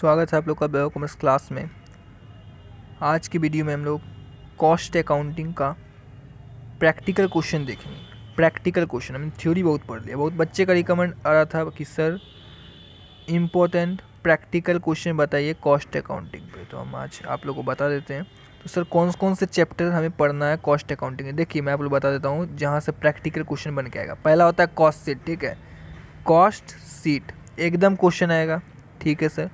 स्वागत है आप लोग का बायो कॉमर्स क्लास में आज की वीडियो में हम लोग कॉस्ट अकाउंटिंग का प्रैक्टिकल क्वेश्चन देखेंगे प्रैक्टिकल क्वेश्चन हमने थ्योरी बहुत पढ़ लिया बहुत बच्चे का रिकमेंड आ रहा था कि सर इम्पोर्टेंट प्रैक्टिकल क्वेश्चन बताइए कॉस्ट अकाउंटिंग पे तो हम आज आप लोग को बता देते हैं तो सर कौन कौन से चैप्टर हमें पढ़ना है कॉस्ट अकाउंटिंग देखिए मैं आप लोग बता देता हूँ जहाँ से प्रैक्टिकल क्वेश्चन बन के आएगा पहला होता है कॉस्ट सीट ठीक है कॉस्ट सीट एकदम क्वेश्चन आएगा ठीक है सर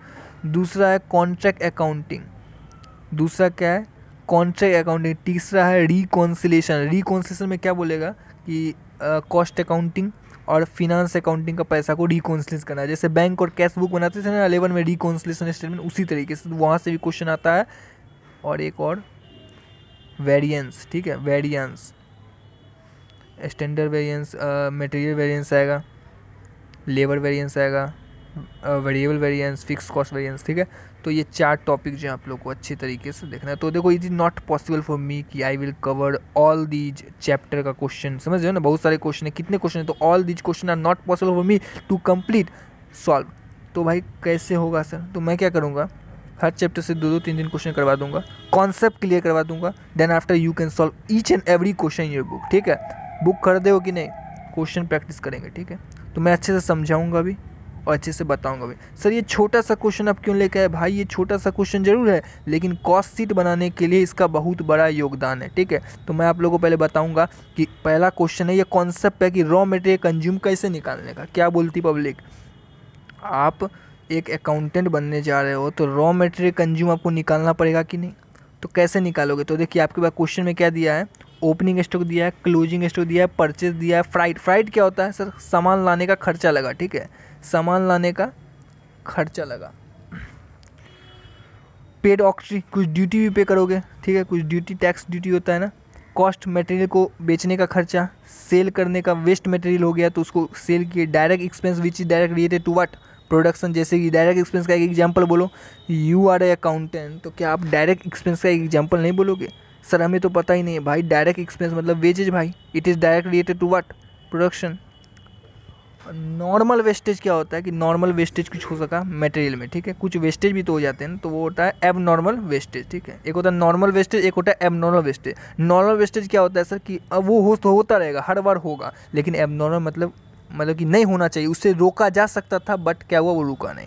दूसरा है कॉन्ट्रैक्ट अकाउंटिंग दूसरा क्या है कॉन्ट्रैक्ट अकाउंटिंग तीसरा है रिकॉन्सिलेशन रिकॉन्सिलेशन में क्या बोलेगा कि कॉस्ट अकाउंटिंग और फिनांस अकाउंटिंग का पैसा को रिकॉन्सिलेस करना है जैसे बैंक और कैश बुक बनाते थे ना अलेवन में रिकॉन्सिलेशन स्टेटमेंट उसी तरीके से वहाँ से भी क्वेश्चन आता है और एक और वेरियंस ठीक है variance standard variance material variance आएगा लेबर वेरियंस आएगा variable variance fix cost variance ठीक है तो ये चार टॉपिक जो है आप लोग को अच्छे तरीके से देखना है तो देखो it is not possible for me कि I will cover all these chapter का क्वेश्चन समझ रहे हो ना बहुत सारे क्वेश्चन है कितने क्वेश्चन है तो all these question are not possible for me to complete solve तो भाई कैसे होगा सर तो मैं क्या करूँगा हर चैप्टर से दो दो तीन तीन क्वेश्चन करवा दूंगा कॉन्सेप्ट क्लियर करवा दूंगा then after you can solve each and every question your book ठीक है बुक खरीदे हो कि नहीं क्वेश्चन प्रैक्टिस करेंगे ठीक है तो मैं अच्छे से समझाऊंगा भी और अच्छे से बताऊँगा भी सर ये छोटा सा क्वेश्चन आप क्यों लेकर आए भाई ये छोटा सा क्वेश्चन ज़रूर है लेकिन कॉस्ट सीट बनाने के लिए इसका बहुत बड़ा योगदान है ठीक है तो मैं आप लोगों को पहले बताऊँगा कि पहला क्वेश्चन है ये कॉन्सेप्ट है कि रॉ मटेरियल कंज्यूम कैसे निकालने का क्या बोलती पब्लिक आप एक अकाउंटेंट बनने जा रहे हो तो रॉ मटेरियल कंज्यूम आपको निकालना पड़ेगा कि नहीं तो कैसे निकालोगे तो देखिए आपके पास क्वेश्चन में क्या दिया है ओपनिंग स्टॉक दिया है क्लोजिंग स्टॉक दिया है परचेज दिया है फ्राइड फ्राइड क्या होता है सर सामान लाने का खर्चा लगा ठीक है सामान लाने का खर्चा लगा पेड ऑक्ट्री कुछ ड्यूटी भी पे करोगे ठीक है कुछ ड्यूटी टैक्स ड्यूटी होता है ना कॉस्ट मटेरियल को बेचने का खर्चा सेल करने का वेस्ट मटेरियल हो गया तो उसको सेल किए direct expense which is direct related to what production जैसे कि डायरेक्ट एक्सपेंस का एक एग्जाम्पल बोलो यू आर ए अकाउंटेंट तो क्या आप डायरेक्ट एक्सपेंस का एक एग्जाम्पल नहीं बोलोगे सर हमें तो पता ही नहीं है भाई डायरेक्ट एक्सपेंस मतलब वेजेज भाई it is direct related to what production normal wastage क्या होता है कि नॉर्मल वेस्टेज कुछ हो सका मटेरियल में ठीक है कुछ वेस्टेज भी तो हो जाते हैं तो वो होता है एब नॉर्मल वेस्टेज ठीक है एक होता है नॉर्मल वेस्टेज एक होता है एब नॉर्मल वेस्टेज नॉर्मल वेस्टेज क्या होता है सर कि वो हो तो होता रहेगा हर बार होगा लेकिन एब नॉर्मल मतलब मतलब कि नहीं होना चाहिए उससे रोका जा सकता था बट क्या हुआ वो रुका नहीं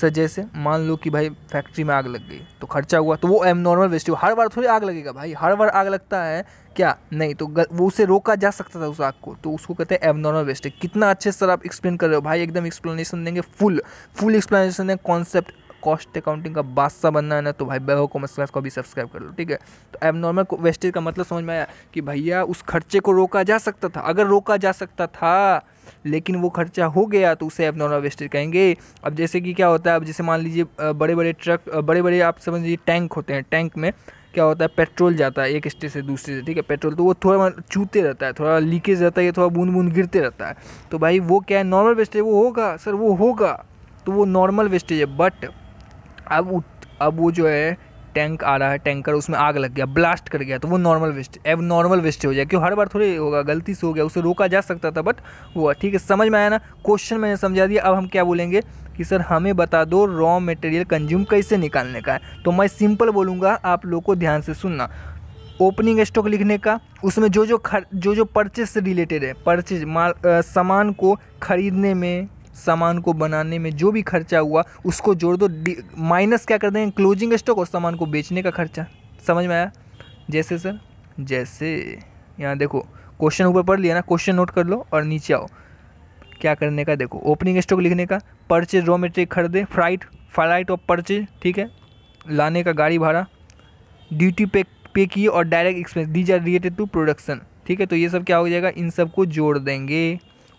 सर जैसे मान लो कि भाई फैक्ट्री में आग लग गई तो खर्चा हुआ तो वो एबनॉर्मल नॉर्मल हर बार थोड़ी आग लगेगा भाई हर बार आग लगता है क्या नहीं तो वो उसे रोका जा सकता था उस आग को तो उसको कहते हैं एबनॉर्मल वेस्टेज कितना अच्छे सर आप एक्सप्लेन कर रहे हो भाई एकदम एक्सप्लेनेशन देंगे फुल फुल एक्सप्लेनेशन देंगे कॉन्सेप्ट कॉस्ट अकाउंटिंग का बादशाह बनना है ना तो भाई बहो को क्लास को भी सब्सक्राइब कर लो ठीक है तो एबनॉर्मल वेस्टेज का मतलब समझ में आया कि भैया उस खर्चे को रोका जा सकता था अगर रोका जा सकता था लेकिन वो खर्चा हो गया तो उसे एबनॉर्मल वेस्टेज कहेंगे अब जैसे कि क्या होता है अब जैसे मान लीजिए बड़े बड़े ट्रक बड़े बड़े आप समझ लीजिए टैंक होते हैं टैंक में क्या होता है पेट्रोल जाता है एक स्टेज से दूसरे से ठीक है पेट्रोल तो वो थोड़ा चूते रहता है थोड़ा लीकेज रहता है या थोड़ा बूंद बूंद गिरते रहता है तो भाई वो क्या है नॉर्मल वेस्टेज वो होगा सर वो होगा तो वो नॉर्मल वेस्टेज है बट अब अब वो जो है टैंक आ रहा है टैंकर उसमें आग लग गया ब्लास्ट कर गया तो वो normal waste abnormal waste हो जाए क्यों हर बार थोड़ी होगा गलती से हो गया उसे रोका जा सकता था बट हुआ ठीक है समझ में आया ना क्वेश्चन मैंने समझा दिया अब हम क्या बोलेंगे कि सर हमें बता दो रॉ मटेरियल कंज्यूम कैसे निकालने का है तो मैं सिंपल बोलूँगा आप लोग को ध्यान से सुनना ओपनिंग स्टॉक लिखने का उसमें जो जो खर जो जो परचेस से रिलेटेड है परचेज माल सामान को ख़रीदने में सामान को बनाने में जो भी खर्चा हुआ उसको जोड़ दो माइनस क्या कर देंगे क्लोजिंग स्टॉक और सामान को बेचने का खर्चा समझ में आया जैसे सर जैसे यहाँ देखो क्वेश्चन ऊपर पढ़ लिया ना क्वेश्चन नोट कर लो और नीचे आओ क्या करने का देखो ओपनिंग स्टॉक लिखने का परचेज रॉ मटेरियल खरीदे फ्राइट फ्लाइट और परचेज ठीक है लाने का गाड़ी भाड़ा ड्यूटी पे पे किए और direct expense these are related to production ठीक है तो ये सब क्या हो जाएगा इन सब को जोड़ देंगे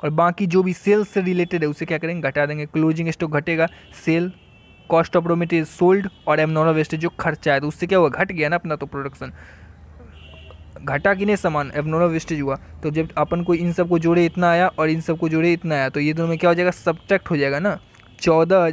और बाकी जो भी सेल्स से रिलेटेड है उसे क्या करेंगे घटा देंगे क्लोजिंग स्टॉक घटेगा sale cost of raw material sold और नॉन वेस्टेज जो खर्चा है तो उससे क्या हुआ घट गया ना अपना तो प्रोडक्शन घटा कि नहीं समान नोनो वेस्टेज हुआ तो जब अपन को इन सब को जोड़े इतना आया और इन सब को जोड़े इतना आया तो ये दोनों में क्या हो जाएगा सब्ट्रैक्ट हो जाएगा ना चौदह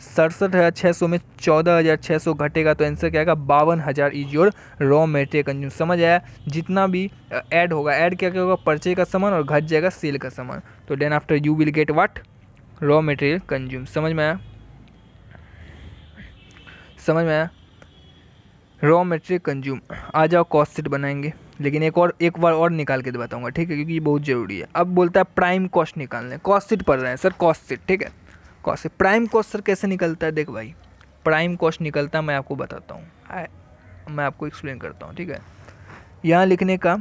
सड़सठ हज़ार छः सौ में चौदह हज़ार छः सौ घटेगा तो आंसर क्या आएगा बावन हज़ार is your raw material consume समझ आया जितना भी ऐड होगा ऐड क्या क्या होगा परचे का सामान और घट जाएगा सेल का सामान तो then after you will get what raw material consume समझ में आया समझ में आया रॉ मटेरियल कंज्यूम आ जाओ कॉस्ट सीट तो बनाएंगे लेकिन एक और एक बार और निकाल के बताऊंगा ठीक है क्योंकि ये बहुत ज़रूरी है अब बोलता है प्राइम कॉस्ट निकालना है कॉस्ट सीट पढ़ रहे हैं सर कॉस्ट सीट ठीक है cost sheet prime cost sir कैसे निकलता है देख भाई प्राइम कॉस्ट निकलता है मैं आपको बताता हूँ मैं आपको एक्सप्लेन करता हूँ ठीक है यहाँ लिखने का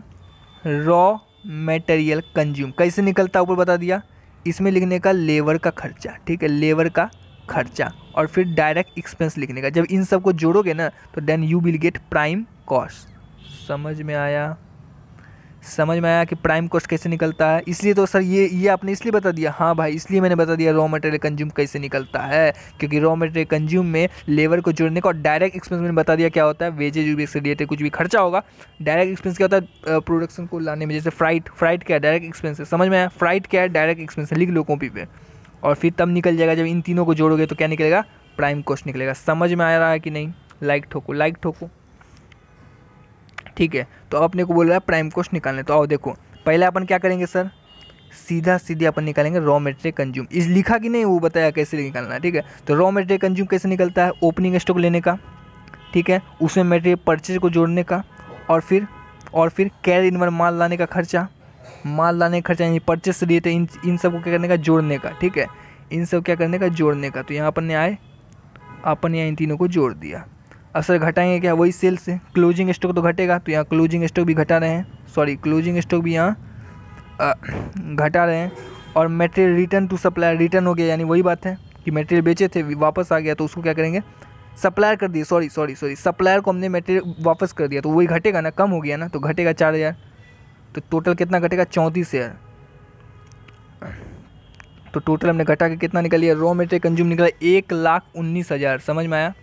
रॉ मटेरियल कंज्यूम कैसे निकलता है ऊपर बता दिया इसमें लिखने का लेबर का खर्चा ठीक है लेबर का खर्चा और फिर डायरेक्ट एक्सपेंस लिखने का जब इन सब को जोड़ोगे ना तो then you will get prime cost समझ में आया समझ में आया कि प्राइम कॉस्ट कैसे निकलता है इसलिए तो सर ये ये आपने इसलिए बता दिया हाँ भाई इसलिए मैंने बता दिया रॉ मटेरियल कंज्यूम कैसे निकलता है क्योंकि रॉ मटेरियल कंज्यूम में लेबर को जोड़ने का और डायरेक्ट एक्सपेंस मैंने बता दिया क्या होता है वेजेज वेज से रिलेटेड कुछ भी खर्चा होगा डायरेक्ट एक्सपेंस क्या होता है प्रोडक्शन को लाने में जैसे फ्राइट फ्राइट क्या है डायरेक्ट एक्सपेंस है समझ में आया फ्राइट क्या है डायरेक्ट एक्सपेंस है लिख लो कॉपी पर और फिर तब निकल जाएगा जब इन तीनों को जोड़ोगे तो क्या निकलेगा प्राइम कोस्ट निकलेगा समझ में आ रहा है कि नहीं लाइक ठोको लाइक ठोको ठीक है तो अपने को बोल रहा है प्राइम कोस्ट निकालने तो आओ देखो पहले अपन क्या करेंगे सर सीधा सीधे अपन निकालेंगे रॉ मेटेरियल कंज्यूम इस लिखा कि नहीं वो बताया कैसे निकालना ठीक है तो रॉ मेटेरियल कंज्यूम कैसे निकलता है ओपनिंग स्टॉक लेने का ठीक है उसमें मेटेरियल परचेज को जोड़ने का और फिर और फिर कैर इनवर माल लाने का खर्चा माल लाने का खर्चा यानी परचेस रेट तो इन इन सब को क्या करने का जोड़ने का ठीक है इन सब क्या करने का जोड़ने का तो यहाँ अपन ने आए अपन यहाँ इन तीनों को जोड़ दिया असर घटाएंगे क्या वही सेल से क्लोजिंग स्टॉक तो घटेगा तो यहाँ क्लोजिंग स्टॉक भी घटा रहे हैं सॉरी क्लोजिंग स्टॉक भी यहाँ घटा रहे हैं और material return to supplier return हो गया यानी वही बात है कि मटेरियल बेचे थे वापस आ गया तो उसको क्या करेंगे सप्लायर कर दिए सॉरी सॉरी सॉरी सप्लायर को हमने मटेरियल वापस कर दिया तो वही घटेगा ना कम हो गया ना तो घटेगा चार हज़ार तो टोटल कितना घटेगा चौंतीस शेयर तो टोटल हमने घटा के कितना निकल लिया रॉ मटेरियल कंज्यूम निकला एक लाख उन्नीस हज़ार समझ में आया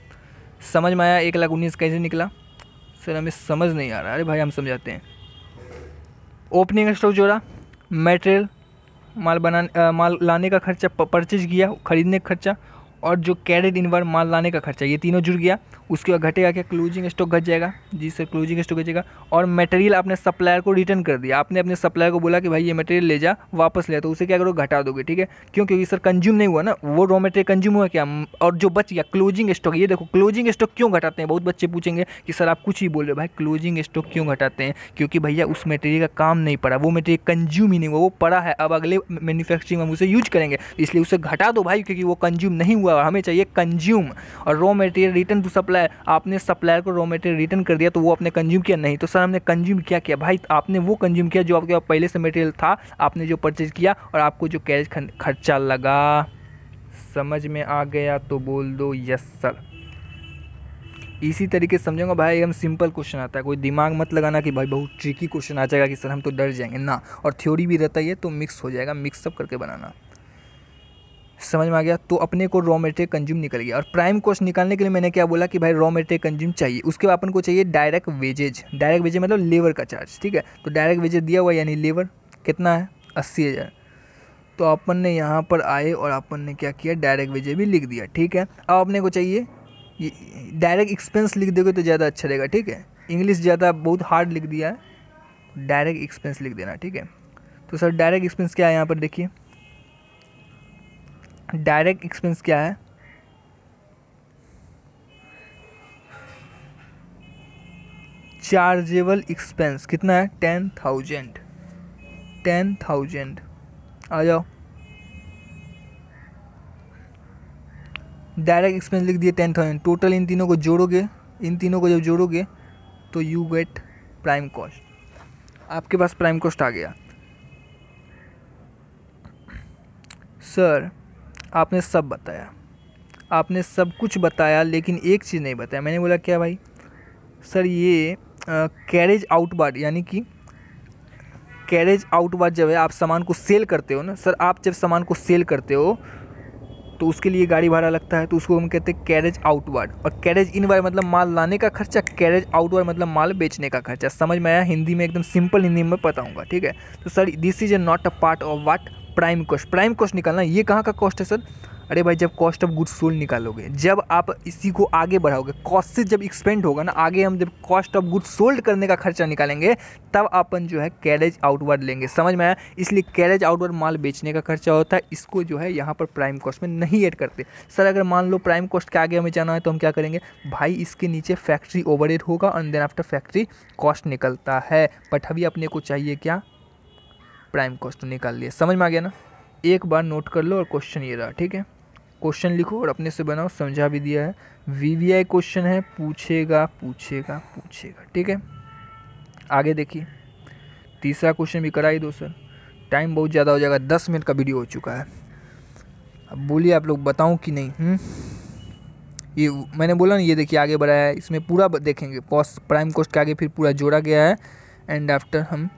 समझ में आया एक लाख उन्नीस कैसे निकला सर हमें समझ नहीं आ रहा अरे भाई हम समझाते हैं ओपनिंग स्टॉक जोड़ा मटेरियल माल बनाने माल लाने का खर्चा परचेज किया ख़रीदने का खर्चा और जो कैरेड इनवर माल लाने का खर्चा ये तीनों जुड़ गया उसके बाद घटेगा क्या क्लोजिंग स्टॉक घट जाएगा जी सर क्लोजिंग स्टॉक घटेगा और मटेरियल आपने सप्लायर को रिटर्न कर दिया आपने अपने सप्लायर को बोला कि भाई ये मटेरियल ले जा वापस ले तो उसे क्या करो घटा दोगे ठीक है क्यों क्योंकि सर कंज्यूम नहीं हुआ ना वो रॉ मटेरियल कंज्यूम हुआ क्या और जो बच गया क्लोजिंग स्टॉक ये देखो क्लोजिंग स्टॉक क्यों घटाते हैं बहुत बच्चे पूछेंगे कि सर आप कुछ ही बोल रहे हो भाई क्लोजिंग स्टॉक क्यों घटाते हैं क्योंकि भैया उस मटेरियल का काम नहीं पड़ा वो मटेरियल कंज्यूम ही नहीं हुआ वो पड़ा है अब अगले मैन्युफैक्चरिंग हम उसे यूज करेंगे इसलिए उसे घटा दो भाई क्योंकि वो कंज्यूम नहीं हुआ हमें चाहिए कंज्यूम और raw material return to supply है आपने सप्लायर को रॉ मटेरियल रिटर्न कर दिया तो वो आपने कंज्यूम किया नहीं तो सर हमने कंज्यूम क्या किया भाई आपने वो कंज्यूम किया जो आपके पहले से मटेरियल था आपने जो परचेज किया और आपको जो कैरेज खर्चा लगा समझ में आ गया तो बोल दो यस सर इसी तरीके से समझूंगा भाई एकदम सिंपल क्वेश्चन आता है कोई दिमाग मत लगाना कि भाई बहुत ट्रिकी क्वेश्चन आ जाएगा कि सर हम तो डर जाएंगे ना और थ्योरी भी रहता ही है तो मिक्स हो जाएगा मिक्सअप करके बनाना समझ में आ गया तो अपने को रॉ मेटेरियल कंज्यूम निकल गया और प्राइम कॉस्ट निकालने के लिए मैंने क्या बोला कि भाई रॉ मेटेरियल कंज्यूम चाहिए उसके बाद अपन को चाहिए डायरेक्ट वेजेज डायरेक्ट वेजेज मतलब लेबर का चार्ज ठीक है तो डायरेक्ट वेजेज दिया हुआ यानी लेबर कितना है अस्सी हज़ार तो अपन ने यहाँ पर आए और अपन ने क्या किया डायरेक्ट वेजेज भी लिख दिया ठीक है अब अपने को चाहिए डायरेक्ट एक्सपेंस लिख दोगे तो ज़्यादा अच्छा रहेगा ठीक है इंग्लिश ज़्यादा बहुत हार्ड लिख दिया है डायरेक्ट एक्सपेंस लिख देना ठीक है तो सर डायरेक्ट एक्सपेंस क्या है यहाँ पर देखिए डायरेक्ट एक्सपेंस क्या है चार्जेबल एक्सपेंस कितना है टेन थाउजेंड टेन थाउजेंड आ जाओ डायरेक्ट एक्सपेंस लिख दिए टेन थाउजेंड टोटल इन तीनों को जोड़ोगे इन तीनों को जब जोड़ोगे तो यू गेट प्राइम कॉस्ट आपके पास प्राइम कॉस्ट आ गया सर आपने सब बताया आपने सब कुछ बताया लेकिन एक चीज़ नहीं बताया मैंने बोला क्या भाई सर ये कैरेज आउट बार यानी कि कैरेज आउट बार जब है आप सामान को सेल करते हो ना सर आप जब सामान को सेल करते हो तो उसके लिए गाड़ी भाड़ा लगता है तो उसको हम कहते हैं कैरेज आउटवर्ड और कैरेज इन इनवर्ड मतलब माल लाने का खर्चा कैरेज आउट आउटवर्ड मतलब माल बेचने का खर्चा समझ में आया हिंदी में एकदम सिंपल हिंदी में बताऊँगा ठीक है तो sir this is a not a part of what prime cost prime cost निकालना ये कहाँ का कॉस्ट है सर अरे भाई जब कॉस्ट ऑफ गुड्स सोल्ड निकालोगे जब आप इसी को आगे बढ़ाओगे कॉस्ट से जब एक्सपेंड होगा ना आगे हम जब कॉस्ट ऑफ गुड्स सोल्ड करने का खर्चा निकालेंगे तब अपन जो है कैरेज आउटवर्ड लेंगे समझ में आया इसलिए कैरेज आउटवर्ड माल बेचने का खर्चा होता है इसको जो है यहाँ पर प्राइम कॉस्ट में नहीं ऐड करते सर अगर मान लो प्राइम कॉस्ट के आगे हमें जाना है तो हम क्या करेंगे भाई इसके नीचे फैक्ट्री ओवर होगा and then after factory cost निकलता है बट अभी अपने को चाहिए क्या प्राइम कॉस्ट निकाल लिया समझ में आ गया ना एक बार नोट कर लो और क्वेश्चन ये रहा ठीक है क्वेश्चन लिखो और अपने से बनाओ समझा भी दिया है आई क्वेश्चन है पूछेगा पूछेगा पूछेगा ठीक है आगे देखिए तीसरा क्वेश्चन भी कराई दो सर टाइम बहुत ज़्यादा हो जाएगा दस मिनट का वीडियो हो चुका है अब बोलिए आप लोग बताऊँ कि नहीं हुँ? हम्म? ये मैंने बोला ना ये देखिए आगे बढ़ाया है इसमें पूरा देखेंगे कॉस्ट प्राइम कॉस्ट के आगे फिर पूरा जोड़ा गया है एंड आफ्टर हम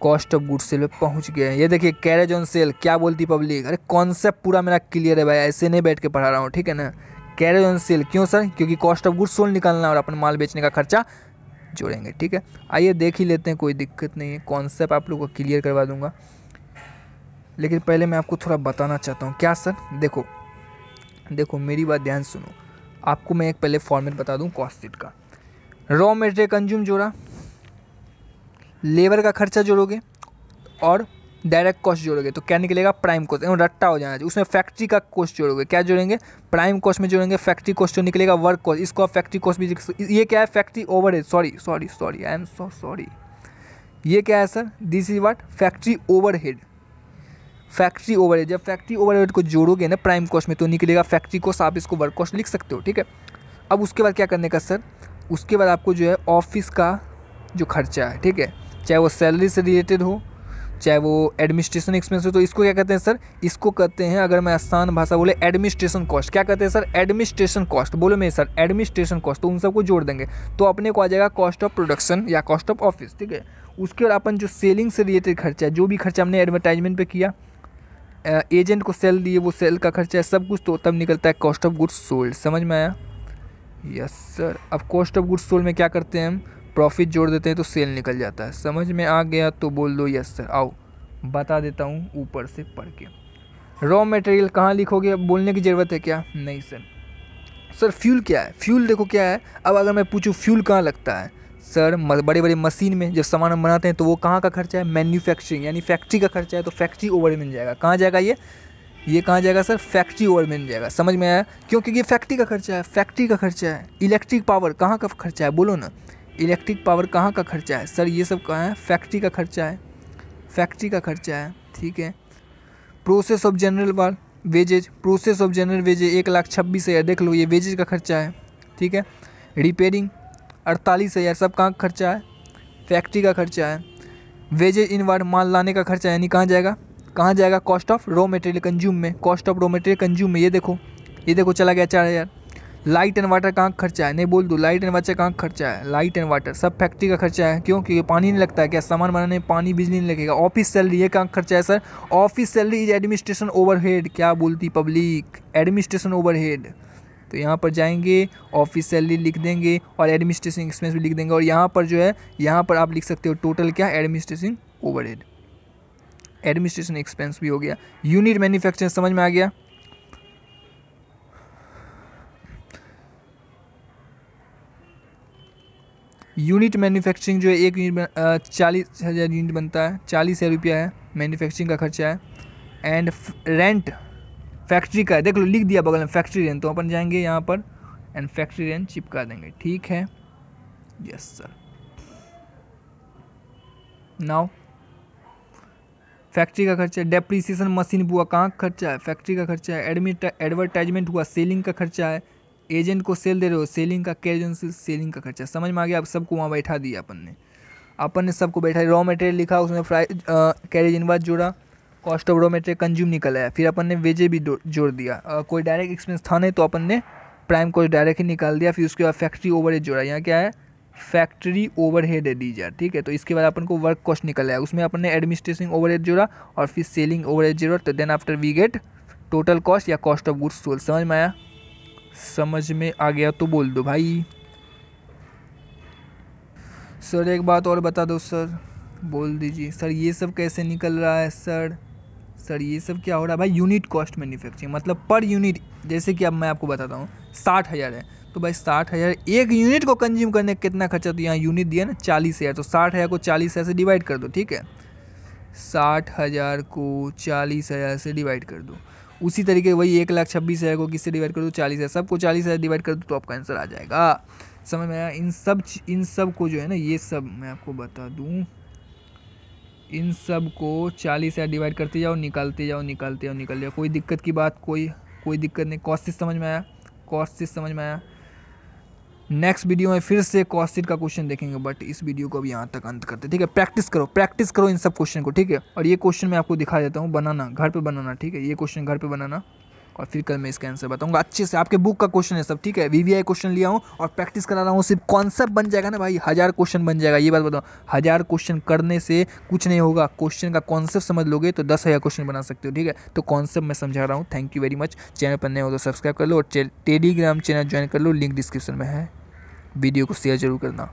कॉस्ट ऑफ गुड सेल पे पहुंच गए हैं ये देखिए कैरेज ऑन सेल क्या बोलती पब्लिक अरे कॉन्सेप्ट पूरा मेरा क्लियर है भाई ऐसे नहीं बैठ के पढ़ा रहा हूँ ठीक है ना कैरेज ऑन सेल क्यों सर क्योंकि कॉस्ट ऑफ गुड सोल निकालना और अपने माल बेचने का खर्चा जोड़ेंगे ठीक है आइए देख ही लेते हैं कोई दिक्कत नहीं है कॉन्सेप्ट आप लोग को क्लियर करवा दूंगा लेकिन पहले मैं आपको थोड़ा बताना चाहता हूँ क्या सर देखो देखो मेरी बात ध्यान सुनो आपको मैं एक पहले फॉर्मेट बता दूँ कॉस्ट सीट का रॉ मेटेरियल कंज्यूम जोड़ा लेबर का खर्चा जोड़ोगे और डायरेक्ट कॉस्ट जोड़ोगे तो क्या निकलेगा प्राइम कॉस्ट एवं रट्टा हो जाना चाहिए उसमें फैक्ट्री का कॉस्ट जोड़ोगे क्या जोड़ेंगे प्राइम कॉस्ट में जोड़ेंगे फैक्ट्री कॉस्ट जो निकलेगा वर्क कॉस्ट इसको आप फैक्ट्री कॉस्ट भी ये क्या है factory head sorry sorry sorry I am so sorry ये क्या है sir this is what factory head factory overhead जब फैक्ट्री हेड को जोड़ोगे ना प्राइम कॉस्ट में तो निकलेगा फैक्ट्री कॉस्ट आप इसको वर्क कॉस्ट लिख सकते हो ठीक है अब उसके बाद क्या करने का सर उसके बाद आपको जो है ऑफिस का जो खर्चा है ठीक है चाहे वो सैलरी से रिलेटेड हो चाहे वो एडमिनिस्ट्रेशन एक्सपेंस हो तो इसको क्या कहते हैं सर इसको कहते हैं अगर मैं आसान भाषा बोले एडमिनिस्ट्रेशन कॉस्ट क्या कहते हैं सर एडमिनिस्ट्रेशन कॉस्ट बोलो मैं सर एडमिनिस्ट्रेशन कॉस्ट तो उन सबको जोड़ देंगे तो अपने को आ जाएगा कॉस्ट ऑफ प्रोडक्शन या कॉस्ट ऑफ ऑफिस ठीक है उसके और अपन जो सेलिंग से रिलेटेड खर्चा है जो भी खर्चा हमने एडवर्टाइजमेंट पर किया एजेंट को सेल दिए वो सेल का खर्चा है सब कुछ तो तब निकलता है कॉस्ट ऑफ गुड्स सोल्ड समझ में आया यस सर अब कॉस्ट ऑफ गुड्स सोल्ड में क्या करते हैं हम प्रॉफिट जोड़ देते हैं तो सेल निकल जाता है समझ में आ गया तो बोल दो यस सर आओ बता देता हूँ ऊपर से पढ़ के रॉ मटेरियल कहाँ लिखोगे अब बोलने की ज़रूरत है क्या नहीं सर सर फ्यूल क्या है फ्यूल देखो क्या है अब अगर मैं पूछूँ फ्यूल कहाँ लगता है सर बड़े बड़े मशीन में जब सामान हम बनाते हैं तो वो कहाँ का खर्चा है मैन्युफैक्चरिंग यानी फैक्ट्री का खर्चा है तो फैक्ट्री ओवर मिल जाएगा कहाँ जाएगा ये ये कहाँ जाएगा सर फैक्ट्री ओवर मिल जाएगा समझ में आया क्योंकि ये फैक्ट्री का खर्चा है फैक्ट्री का खर्चा है इलेक्ट्रिक पावर कहाँ का खर्चा है बोलो ना इलेक्ट्रिक पावर कहाँ का खर्चा है सर ये सब कहाँ है फैक्ट्री का खर्चा है फैक्ट्री का खर्चा है ठीक है process of general war wages process of general wages एक लाख छब्बीस हज़ार देख लो ये वेजेज का खर्चा है ठीक है रिपेयरिंग अड़तालीस हज़ार सब कहाँ का खर्चा है फैक्ट्री का खर्चा है वेजेज इन वार्ड माल लाने का खर्चा यानी कहाँ जाएगा कहाँ जाएगा cost of raw material consume में cost of raw material consume में ये देखो ये देखो चला गया चार हज़ार लाइट एंड वाटर कहाँ खर्चा है नहीं बोल दो लाइट एंड वाटर कहाँ खर्चा है लाइट एंड वाटर सब फैक्ट्री का खर्चा है क्यों क्योंकि पानी नहीं लगता है क्या सामान बनाने में पानी बिजली नहीं लगेगा ऑफिस सैलरी ये कहाँ खर्चा है sir office salary is administration overhead क्या बोलती पब्लिक एडमिनिस्ट्रेशन ओवरहेड तो यहाँ पर जाएंगे ऑफिस सैलरी लिख देंगे और एडमिनिस्ट्रेशन एक्सपेंस भी लिख देंगे और यहाँ पर जो है यहाँ पर आप लिख सकते हो टोटल क्या एडमिनिस्ट्रेशन ओवर एडमिनिस्ट्रेशन एक्सपेंस भी हो गया यूनिट मैन्युफैक्चरिंग समझ में आ गया यूनिट मैन्युफैक्चरिंग जो है एक यूनिट चालीस हज़ार यूनिट बनता है चालीस हज़ार रुपया है मैन्युफैक्चरिंग का खर्चा है एंड रेंट फैक्ट्री का है देख लो लिख दिया बगल में फैक्ट्री रेंट तो अपन जाएंगे यहाँ पर एंड फैक्ट्री रेंट चिपका देंगे ठीक है यस सर नाउ फैक्ट्री का खर्चा डेप्रिसिएशन मशीन हुआ कहाँ खर्चा है फैक्ट्री का खर्चा है एडमिट एडवर्टाइजमेंट हुआ सेलिंग का खर्चा है एजेंट को सेल दे रहे हो सेलिंग का कैरेंसी सेलिंग का खर्चा समझ में आ गया आप सबको वहाँ बैठा दिया अपन ने अपन ने सबको बैठा रॉ मटेरियल लिखा उसमें प्राइस कैरेज बाद जोड़ा cost of raw material consume निकल आया फिर अपन ने वेजे भी जोड़ दिया आ, कोई डायरेक्ट एक्सपेंस था नहीं तो अपन ने प्राइम कॉस्ट डायरेक्ट ही निकाल दिया फिर उसके बाद फैक्ट्री ओवर जोड़ा यहाँ क्या है फैक्ट्री ओवर हेड एडीजा ठीक है तो इसके बाद अपन को वर्क कॉस्ट निकल आया उसमें अपन ने एडमिनिस्ट्रेशन ओवर हेड जोड़ा और फिर सेलिंग ओवर हेड जोड़ा तो then after we get total cost या कॉस्ट ऑफ गुड्स सोल्ड समझ में आया समझ में आ गया तो बोल दो भाई सर एक बात और बता दो सर बोल दीजिए सर ये सब कैसे निकल रहा है सर सर ये सब क्या हो रहा है भाई यूनिट कॉस्ट मैन्युफैक्चरिंग मतलब पर यूनिट जैसे कि अब मैं आपको बताता हूँ साठ हज़ार है तो भाई साठ हज़ार एक यूनिट को कंज्यूम करने का कितना खर्चा तो यहाँ यूनिट दिया ना चालीस हज़ार तो साठ हज़ार को चालीस हज़ार से डिवाइड कर दो ठीक है साठ हज़ार को चालीस हज़ार से डिवाइड कर दो उसी तरीके वही एक लाख छब्बीस हज़ार को किससे डिवाइड कर दो चालीस हज़ार सबको चालीस हज़ार डिवाइड कर दो तो आपका आंसर आ जाएगा समझ में आया इन सब इन सब को जो है ना ये सब मैं आपको बता दूँ इन सब को चालीस हज़ार डिवाइड करते जाओ निकालते जाओ निकालते जाओ निकल जाओ कोई दिक्कत की बात कोई कोई दिक्कत नहीं कॉस्ट से समझ में आया कॉस्ट से समझ में आया नेक्स्ट वीडियो में फिर से कॉस्टिट का क्वेश्चन देखेंगे बट इस वीडियो को अभी यहाँ तक अंत करते ठीक है प्रैक्टिस करो प्रैक्टिस करो इन सब क्वेश्चन को ठीक है और ये क्वेश्चन मैं आपको दिखा देता हूँ बनाना घर पर बनाना ठीक है ये क्वेश्चन घर पर बनाना और फिर कल मैं इसका आंसर बताऊंगा अच्छे से आपके बुक का क्वेश्चन है सब ठीक है वीवीआई क्वेश्चन लिया हूँ और प्रैक्टिस करा रहा हूँ सिर्फ कॉन्सेप्ट बन जाएगा ना भाई हज़ार क्वेश्चन बन जाएगा ये बात बताओ हज़ार क्वेश्चन करने से कुछ नहीं होगा क्वेश्चन का कॉन्सेप्ट समझ लोगे तो दस हज़ार क्वेश्चन बना सकते हो ठीक है तो कॉन्सेप्ट मैं समझा रहा हूँ thank you very much channel पर नए हो तो सब्सक्राइब कर लो और टेलीग्राम चैनल ज्वाइन कर लो लिंक डिस्क्रिप्शन में है वीडियो को शेयर ज़रूर करना